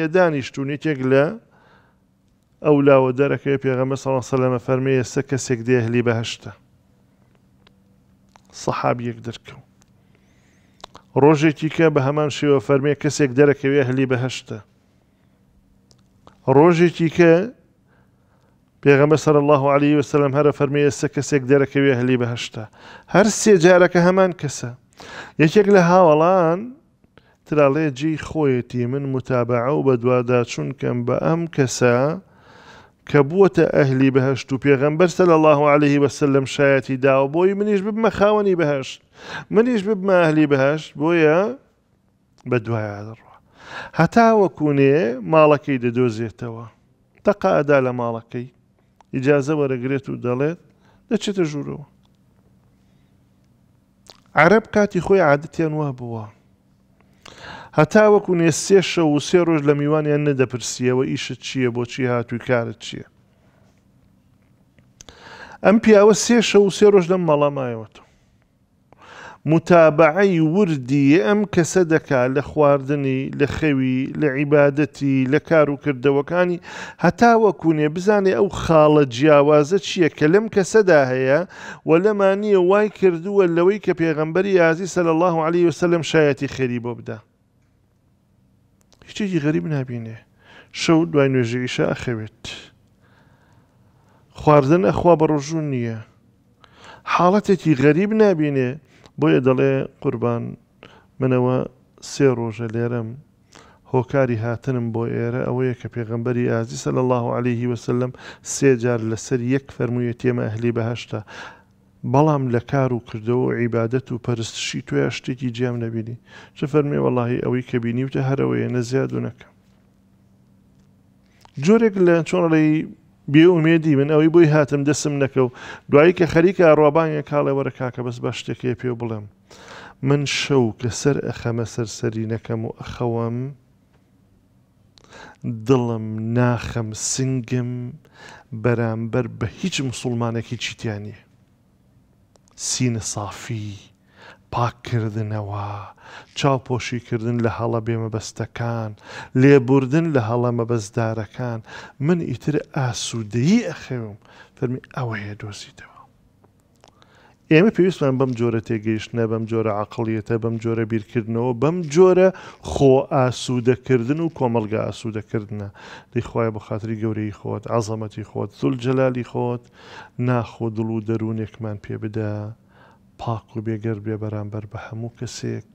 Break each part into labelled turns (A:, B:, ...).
A: دانیشتونێتێک لە ئەو لاوە دەرەکەی پێغەمە سەڵ سەلەمە فەرمەیە سە کەسێک دێهلی بەهشتە سەحابیەک دەرکەوت ڕۆژێکی کە بە هەمان شێوە فەرمێ کەسێک دەرەکەوێ هەلی بەهشتە ڕۆژێکی کە پێغەمە سەر الله علی وسلم هەرە فەرمەیە سە کەسێک دەرەکەوێ هەلی بەهشتا هەر سێ جارەکە هەمان کەسە یەکێک لە هاوەڵان تراڵێجی خۆیەتی من متابعە و بە دوواداچوونکەم بە ئەم کەسە کە بووەتە ئەهلی بەهشت و پێغەمبەر سە لە الله عليه وەسل لەم شایەتی داوە بۆی منیش ببمە خاوەنی بەهشت منیش ببمە ئەهلی بەهشت بۆیە بە دوایە دەڕوە هەتا وەکوونێ ماڵەکەی دەدۆزێتەوە تەقادا لە ماڵەکەی ئیجازە وەرەگرێت و دەڵێت دەچێتە ژوورەوە عرب کاتی خۆی عادەتیان وا بووە هەتا وەکو نێ سێ شە و سێ ڕۆژ لە میوانیان نەدەپرسیەوە ئیشت چییە بۆچی هاتووی کارت چییە ئەم پیاوە سێ شە و سێ ڕۆژ لەم مەڵامایەوەتەوە متابعی وردی ئەم کەسە دەکا لە خواردنی لە خەوی لە عیبادەتی لە کار و کردەوەکانی هەتاوە کوونێ بزانێ ئەو خاڵە جیاوازە چییە کە لەم کەسەدا هەیە و لەمانیە وای کردووە لەوەی کە پێغەمبەری یازی سەل الله عليه وسلم شایەتی خێری بۆ بدە. هیچێکی غەریب نبینێ شەو دوای نوێژەیشە ئەخەوێت خواردن ئەخوا بە ڕۆژوون نییە حاڵەتێکی غەریب نبینێ بۆیە دەڵێ قوربان منەوە سێ ڕۆژە لێرەم هۆکاری هاتنم بۆ ئێرە ئەوەیە کە پێغمبەری ئازی سەل الله عليه وسلم سێجار لەسەر یەک فەرموویەت ئێمە ئەهلی بەهشتا بەڵام لە کار و کردەوە عیبادەت و پەرستشی تویا شتێکی جیام نەبینی چه فەرمێ وەڵی ئەوەی کە بینی وتە هەرەوەیە نەزیاد و نەکە جۆرێک لە چۆنڵی بێومێدی من ئەوەی بۆی هاتم دەسم نەکە و دوایی کە خەریکە ڕۆبانگە کاڵێ وەرە کاکە بەس بە شتێکی پێ بڵێم من شەو کە سەر ئەخەمە سەرسەری نەکەم و ئەخەوەم دڵم ناخەم سنگم بەرامبەر بە هیچ مسلمانێکی چیتیانە سینە سافی پاکردنەوە چاوپۆشیکردن لە هەڵە بێمەبەستەکان لێبوردن لە هەڵە مەبەستدارەکان من ئیتر ئاسوودەیی ئەخێوم فەرمی ئەوەیە دۆزیتەوە ئێمە پێویستمان بەم جۆرە تێگەیشتە بەم جۆرە عقلڵیەتە بەم جۆرە بیرکردنەوە بەم جۆرە خۆ ئاسوودەکردن و کۆمەلگە ئاسوودەکردە دەیخوایە بە خااتری گەورەی خۆت ئازەمەتی خۆت زول جەلالی خۆت ناخۆ دڵ و دەروونێکمان پێ بدە پاک و بێگەر بێ بەرامبەر بە هەموو کەسێک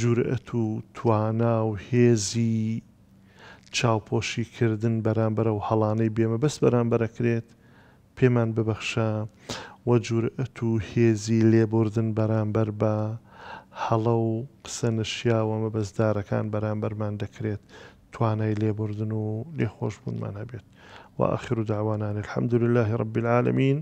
A: جورئەت و توانا و هێزی چاوپۆشی کردن بەرامبەرە و هەڵانەی بێمە بەس بەرامبەرەکرێت پێمان ببەخشە. وەجوورئەت و هێزی لێبوردن بەرامبەر بە هەڵە و قسە نشیاوە مەبەستدارەکان بەرامبەرمان دەکرێت توانای لێبوردن و لێخۆش بوونمان هەبێت و ئەخر و داوانان الحەمدلله ڕبی العالمین.